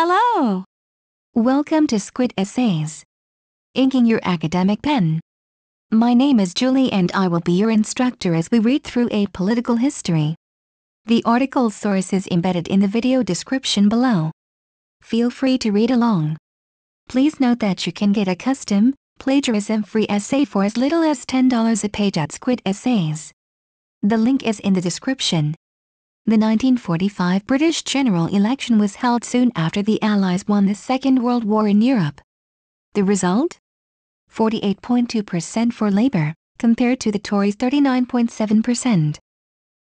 Hello! Welcome to Squid Essays. Inking your academic pen. My name is Julie and I will be your instructor as we read through a political history. The article source is embedded in the video description below. Feel free to read along. Please note that you can get a custom, plagiarism-free essay for as little as $10 a page at Squid Essays. The link is in the description. The 1945 British general election was held soon after the Allies won the Second World War in Europe. The result? 48.2% for Labour, compared to the Tories' 39.7%.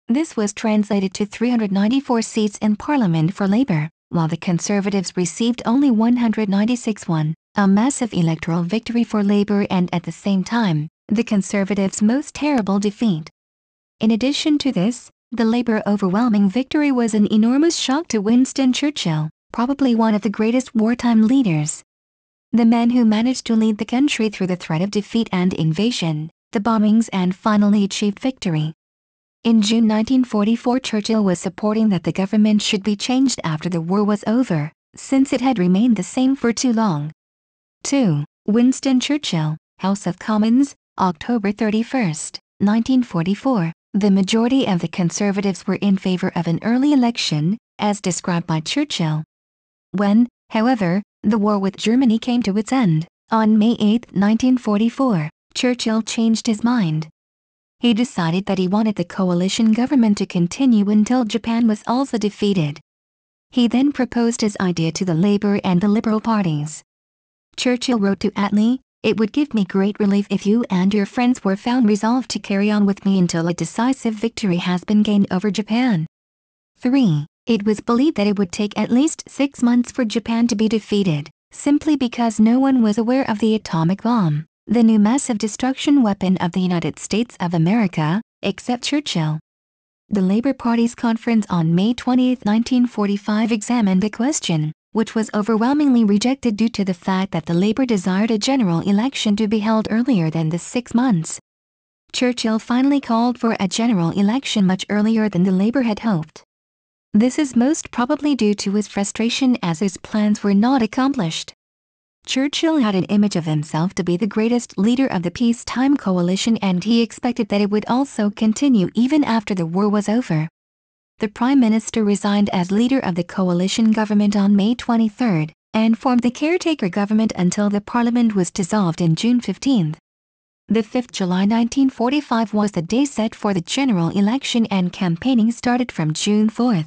This was translated to 394 seats in Parliament for Labour, while the Conservatives received only 196 one, a massive electoral victory for Labour and at the same time, the Conservatives' most terrible defeat. In addition to this, the Labour overwhelming victory was an enormous shock to Winston Churchill, probably one of the greatest wartime leaders. The man who managed to lead the country through the threat of defeat and invasion, the bombings and finally achieved victory. In June 1944 Churchill was supporting that the government should be changed after the war was over, since it had remained the same for too long. 2. Winston Churchill, House of Commons, October 31, 1944. The majority of the conservatives were in favor of an early election, as described by Churchill. When, however, the war with Germany came to its end, on May 8, 1944, Churchill changed his mind. He decided that he wanted the coalition government to continue until Japan was also defeated. He then proposed his idea to the Labour and the Liberal parties. Churchill wrote to Attlee, it would give me great relief if you and your friends were found resolved to carry on with me until a decisive victory has been gained over Japan. 3. It was believed that it would take at least six months for Japan to be defeated, simply because no one was aware of the atomic bomb, the new massive destruction weapon of the United States of America, except Churchill. The Labour Party's conference on May 28, 1945 examined the question, which was overwhelmingly rejected due to the fact that the Labour desired a general election to be held earlier than the six months. Churchill finally called for a general election much earlier than the Labour had hoped. This is most probably due to his frustration as his plans were not accomplished. Churchill had an image of himself to be the greatest leader of the peacetime coalition and he expected that it would also continue even after the war was over the Prime Minister resigned as leader of the coalition government on May 23 and formed the caretaker government until the parliament was dissolved in June 15. The 5th July 1945 was the day set for the general election and campaigning started from June 4.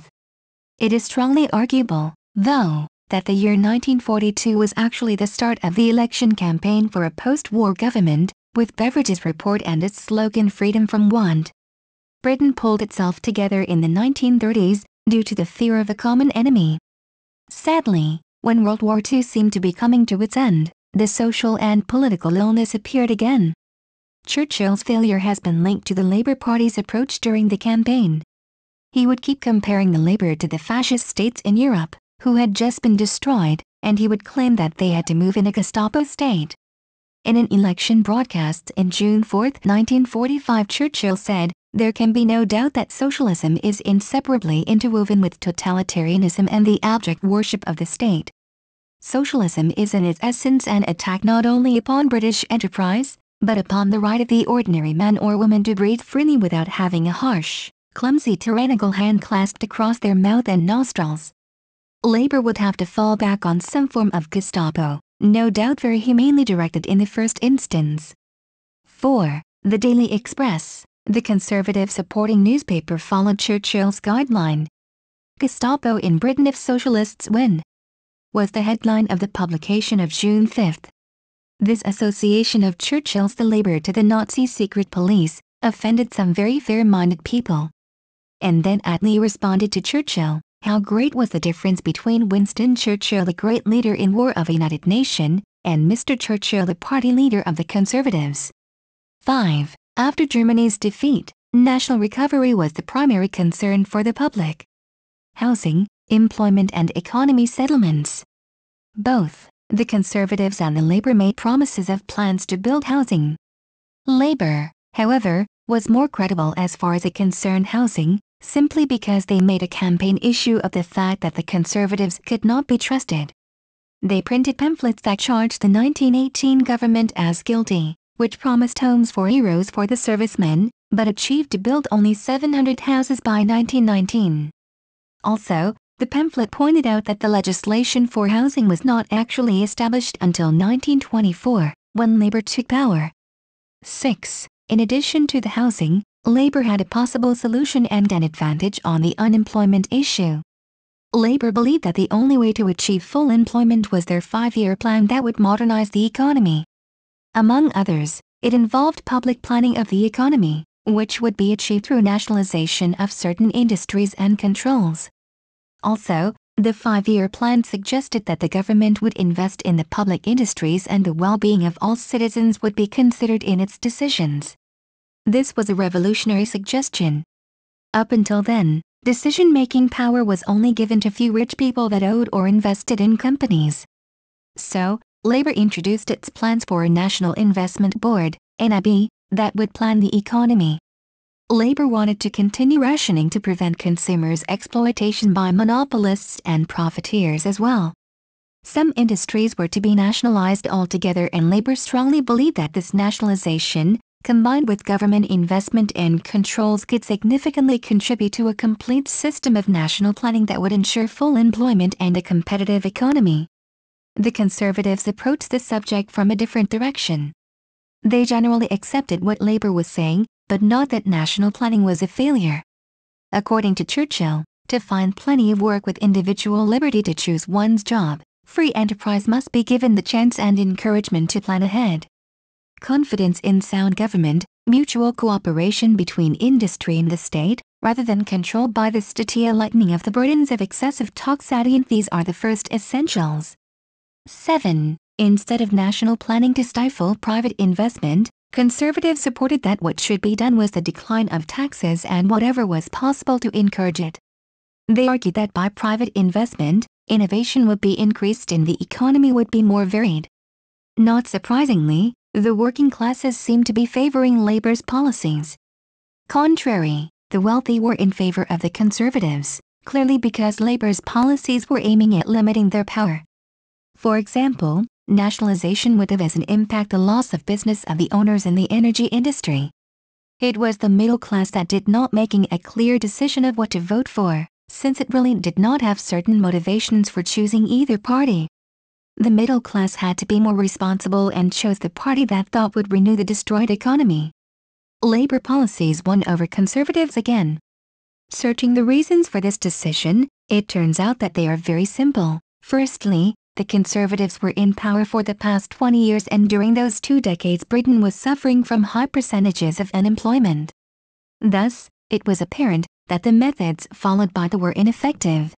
It is strongly arguable, though, that the year 1942 was actually the start of the election campaign for a post-war government, with Beveridge's report and its slogan Freedom from Want, Britain pulled itself together in the 1930s due to the fear of a common enemy. Sadly, when World War II seemed to be coming to its end, the social and political illness appeared again. Churchill's failure has been linked to the Labour Party's approach during the campaign. He would keep comparing the Labour to the fascist states in Europe, who had just been destroyed, and he would claim that they had to move in a Gestapo state. In an election broadcast in June 4, 1945 Churchill said, there can be no doubt that socialism is inseparably interwoven with totalitarianism and the abject worship of the state. Socialism is in its essence an attack not only upon British enterprise, but upon the right of the ordinary man or woman to breathe freely without having a harsh, clumsy tyrannical hand clasped across their mouth and nostrils. Labour would have to fall back on some form of Gestapo, no doubt very humanely directed in the first instance. 4. The Daily Express the conservative supporting newspaper followed Churchill's guideline. Gestapo in Britain if socialists win, was the headline of the publication of June 5. This association of Churchill's the labor to the Nazi secret police offended some very fair minded people. And then Attlee responded to Churchill how great was the difference between Winston Churchill, the great leader in war of a united nation, and Mr. Churchill, the party leader of the Conservatives. 5. After Germany's defeat, national recovery was the primary concern for the public. Housing, employment and economy settlements. Both the Conservatives and the Labour made promises of plans to build housing. Labour, however, was more credible as far as it concerned housing, simply because they made a campaign issue of the fact that the Conservatives could not be trusted. They printed pamphlets that charged the 1918 government as guilty which promised homes for heroes for the servicemen, but achieved to build only 700 houses by 1919. Also, the pamphlet pointed out that the legislation for housing was not actually established until 1924, when Labour took power. 6. In addition to the housing, Labour had a possible solution and an advantage on the unemployment issue. Labour believed that the only way to achieve full employment was their five-year plan that would modernize the economy. Among others, it involved public planning of the economy, which would be achieved through nationalization of certain industries and controls. Also, the five year plan suggested that the government would invest in the public industries and the well being of all citizens would be considered in its decisions. This was a revolutionary suggestion. Up until then, decision making power was only given to few rich people that owed or invested in companies. So, Labour introduced its plans for a National Investment Board, NIB, that would plan the economy. Labour wanted to continue rationing to prevent consumers' exploitation by monopolists and profiteers as well. Some industries were to be nationalized altogether, and Labour strongly believed that this nationalization, combined with government investment and controls, could significantly contribute to a complete system of national planning that would ensure full employment and a competitive economy the conservatives approached the subject from a different direction. They generally accepted what Labour was saying, but not that national planning was a failure. According to Churchill, to find plenty of work with individual liberty to choose one's job, free enterprise must be given the chance and encouragement to plan ahead. Confidence in sound government, mutual cooperation between industry and the state, rather than controlled by the statia lightening of the burdens of excessive toxicity, these are the first essentials. 7. Instead of national planning to stifle private investment, conservatives supported that what should be done was the decline of taxes and whatever was possible to encourage it. They argued that by private investment, innovation would be increased and the economy would be more varied. Not surprisingly, the working classes seemed to be favoring labor's policies. Contrary, the wealthy were in favor of the conservatives, clearly because labor's policies were aiming at limiting their power. For example, nationalization would have as an impact the loss of business of the owners in the energy industry. It was the middle class that did not making a clear decision of what to vote for, since it really did not have certain motivations for choosing either party. The middle class had to be more responsible and chose the party that thought would renew the destroyed economy. Labor policies won over conservatives again. Searching the reasons for this decision, it turns out that they are very simple. Firstly, the Conservatives were in power for the past 20 years and during those two decades Britain was suffering from high percentages of unemployment. Thus, it was apparent that the methods followed by the were ineffective.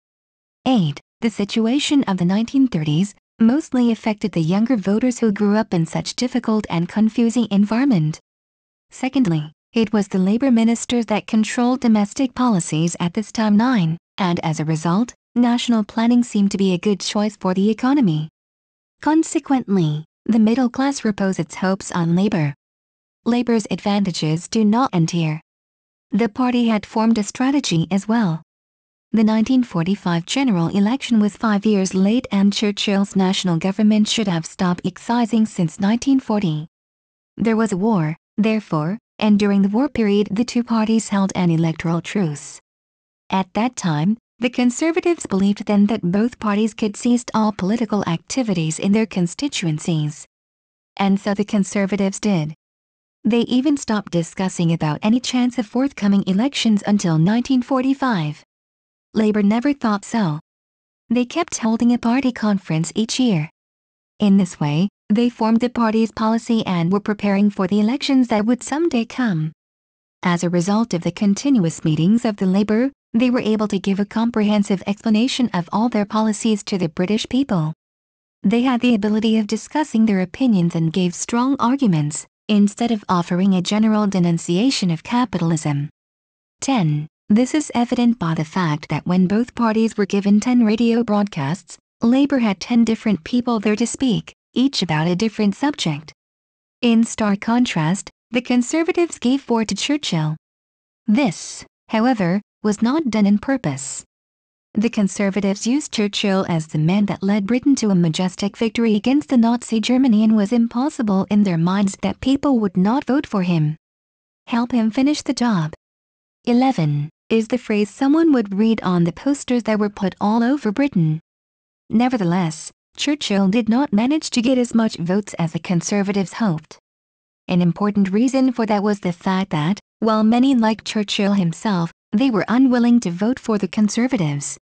8. The situation of the 1930s mostly affected the younger voters who grew up in such difficult and confusing environment. Secondly, it was the labor ministers that controlled domestic policies at this time 9, and as a result, national planning seemed to be a good choice for the economy. Consequently, the middle class repose its hopes on labor. Labor's advantages do not end here. The party had formed a strategy as well. The 1945 general election was five years late and Churchill's national government should have stopped excising since 1940. There was a war, therefore, and during the war period the two parties held an electoral truce. At that time, the Conservatives believed then that both parties could cease all political activities in their constituencies. And so the Conservatives did. They even stopped discussing about any chance of forthcoming elections until 1945. Labour never thought so. They kept holding a party conference each year. In this way, they formed the party's policy and were preparing for the elections that would someday come. As a result of the continuous meetings of the Labour, they were able to give a comprehensive explanation of all their policies to the British people. They had the ability of discussing their opinions and gave strong arguments, instead of offering a general denunciation of capitalism. 10. This is evident by the fact that when both parties were given 10 radio broadcasts, Labour had 10 different people there to speak, each about a different subject. In stark contrast, the Conservatives gave four to Churchill. This, however, was not done in purpose. The conservatives used Churchill as the man that led Britain to a majestic victory against the Nazi Germany and was impossible in their minds that people would not vote for him. Help him finish the job. 11 is the phrase someone would read on the posters that were put all over Britain. Nevertheless, Churchill did not manage to get as much votes as the conservatives hoped. An important reason for that was the fact that, while many liked Churchill himself, they were unwilling to vote for the Conservatives.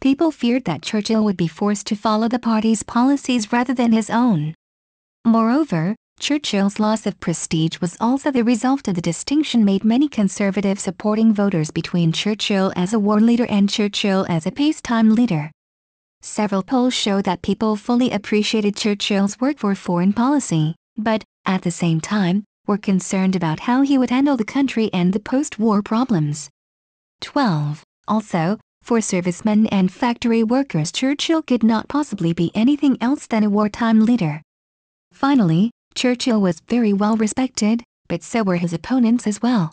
People feared that Churchill would be forced to follow the party's policies rather than his own. Moreover, Churchill's loss of prestige was also the result of the distinction made many conservative supporting voters between Churchill as a war leader and Churchill as a peacetime leader. Several polls show that people fully appreciated Churchill's work for foreign policy, but, at the same time, were concerned about how he would handle the country and the post-war problems. 12. Also, for servicemen and factory workers Churchill could not possibly be anything else than a wartime leader. Finally, Churchill was very well respected, but so were his opponents as well.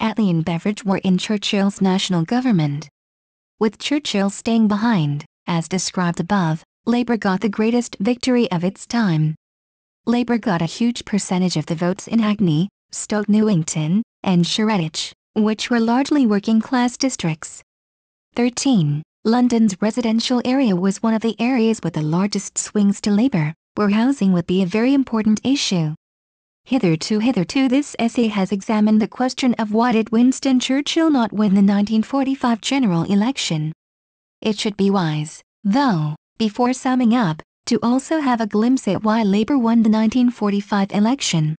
Attlee and Beveridge were in Churchill's national government. With Churchill staying behind, as described above, Labour got the greatest victory of its time. Labour got a huge percentage of the votes in Hackney, Stoke Newington, and Shoreditch which were largely working class districts. 13. London's residential area was one of the areas with the largest swings to labour, where housing would be a very important issue. Hitherto hitherto this essay has examined the question of why did Winston Churchill not win the 1945 general election. It should be wise, though, before summing up, to also have a glimpse at why Labour won the 1945 election.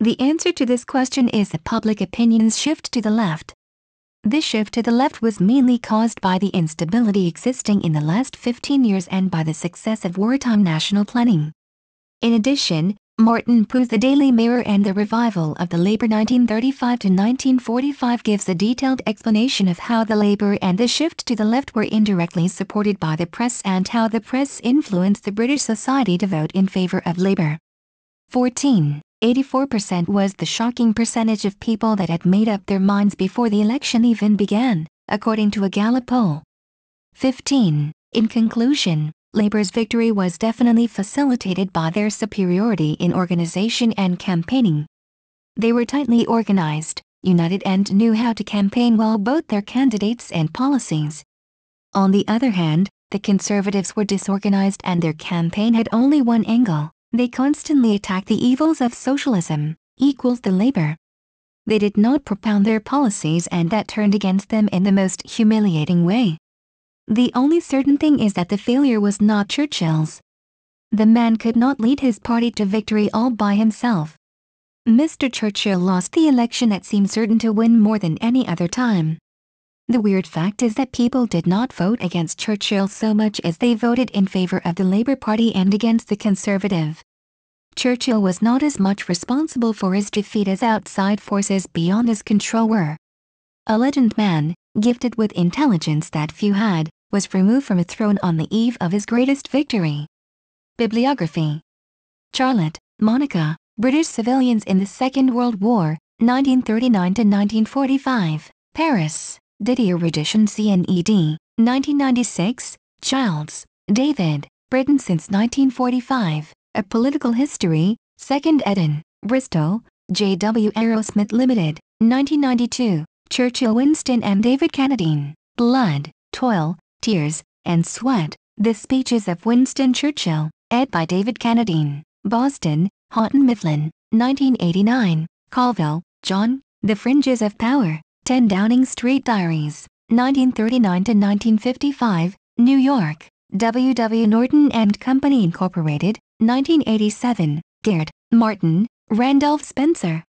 The answer to this question is that public opinion's shift to the left. This shift to the left was mainly caused by the instability existing in the last 15 years and by the success of wartime national planning. In addition, Martin Pooh, The Daily Mirror, and the revival of the labor 1935 to 1945 gives a detailed explanation of how the labor and the shift to the left were indirectly supported by the press and how the press influenced the British society to vote in favor of labor. 14. 84% was the shocking percentage of people that had made up their minds before the election even began, according to a Gallup poll. 15. In conclusion, Labour's victory was definitely facilitated by their superiority in organisation and campaigning. They were tightly organised, united and knew how to campaign well both their candidates and policies. On the other hand, the Conservatives were disorganised and their campaign had only one angle, they constantly attacked the evils of socialism, equals the labor. They did not propound their policies and that turned against them in the most humiliating way. The only certain thing is that the failure was not Churchill's. The man could not lead his party to victory all by himself. Mr. Churchill lost the election that seemed certain to win more than any other time. The weird fact is that people did not vote against Churchill so much as they voted in favor of the Labour Party and against the Conservative. Churchill was not as much responsible for his defeat as outside forces beyond his control were. A legend man, gifted with intelligence that few had, was removed from a throne on the eve of his greatest victory. Bibliography Charlotte, Monica, British Civilians in the Second World War, 1939 to 1945, Paris. Didier Redition CNED, 1996, Childs, David, Britain since 1945, A Political History, 2nd Eden, Bristol, J.W. Aerosmith Limited, 1992, Churchill Winston and David Canadine, Blood, Toil, Tears, and Sweat, The Speeches of Winston Churchill, ed by David Canadine, Boston, Houghton Mifflin, 1989, Colville, John, The Fringes of Power, 10 Downing Street Diaries, 1939 to 1955, New York, W. W. Norton and Company Incorporated, 1987, Gaird, Martin, Randolph Spencer.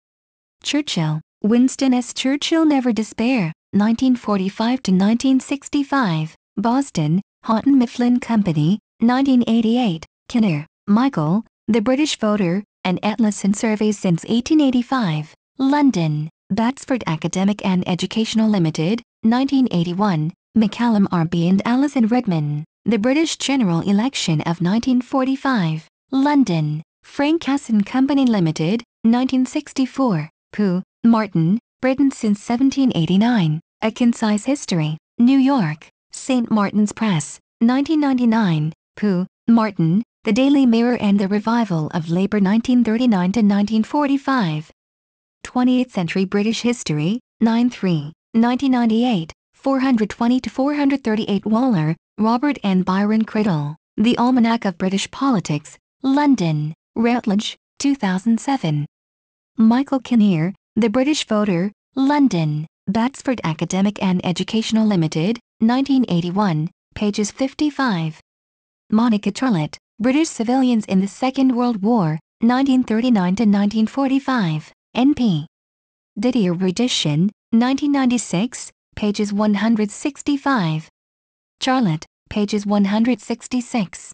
Churchill, Winston S. Churchill Never Despair, 1945 to 1965, Boston, Houghton Mifflin Company, 1988, Kinner, Michael, The British Voter, an Atlas and Survey since 1885, London, Batsford Academic and Educational Limited, 1981, McCallum R. B. and Alison Redman, The British General Election of 1945, London, Frank and Company Limited, 1964, Pooh, Martin, Britain since 1789, A Concise History, New York, St. Martin's Press, 1999, Pooh, Martin, The Daily Mirror and the Revival of Labor 1939 to 1945, 20th Century British History, 9 3, 1998, 420 438. Waller, Robert and Byron Criddle, The Almanac of British Politics, London, Routledge, 2007. Michael Kinnear, The British Voter, London, Batsford Academic and Educational Limited, 1981, pages 55. Monica Trulett, British Civilians in the Second World War, 1939 to 1945. NP. Didier Rudition, 1996, pages 165. Charlotte, pages 166.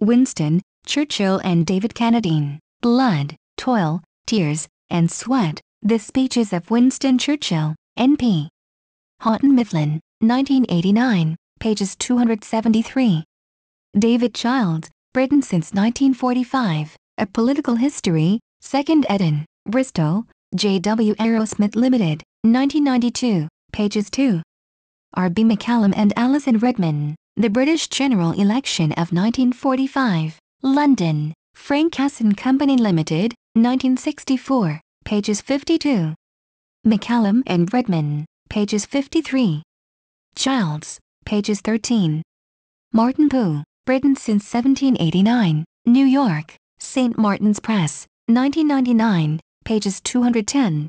Winston, Churchill and David Canadine, Blood, Toil, Tears, and Sweat, The Speeches of Winston Churchill, NP. Houghton Mifflin, 1989, pages 273. David Child, Britain since 1945, A Political History, 2nd edin. Bristol, J.W. Aerosmith Limited, 1992, pages 2. R.B. McCallum and Alison Redman, The British General Election of 1945, London, Frank and Company Limited, 1964, pages 52. McCallum and Redman, pages 53. Childs, pages 13. Martin Poe, Britain since 1789, New York, St. Martin's Press, 1999, pages 210.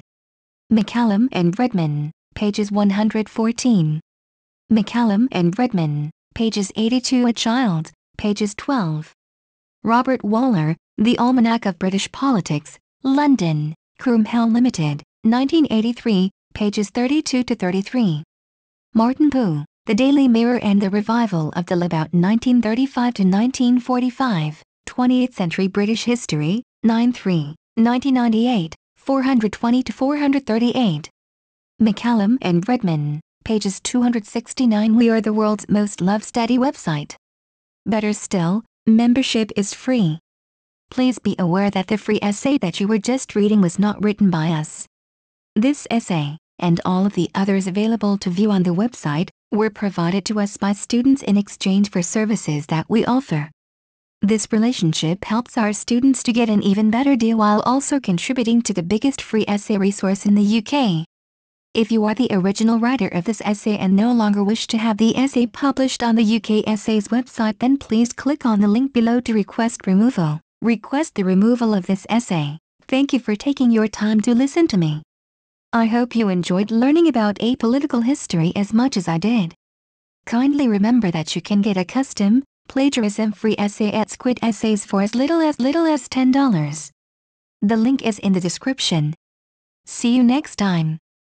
McCallum and Redman, pages 114. McCallum and Redman, pages 82 A Child, pages 12. Robert Waller, The Almanac of British Politics, London, Croomhell Limited, 1983, pages 32 to 33. Martin Pooh, The Daily Mirror and the Revival of the About 1935 to 1945, 20th Century British History, 9 3. 1998, 420 to 438. McCallum and Redman, pages 269. We are the world's most love study website. Better still, membership is free. Please be aware that the free essay that you were just reading was not written by us. This essay, and all of the others available to view on the website, were provided to us by students in exchange for services that we offer. This relationship helps our students to get an even better deal while also contributing to the biggest free essay resource in the UK. If you are the original writer of this essay and no longer wish to have the essay published on the UK Essays website then please click on the link below to request removal. Request the removal of this essay. Thank you for taking your time to listen to me. I hope you enjoyed learning about apolitical history as much as I did. Kindly remember that you can get a custom, plagiarism-free essay at Squid Essays for as little as little as $10. The link is in the description. See you next time.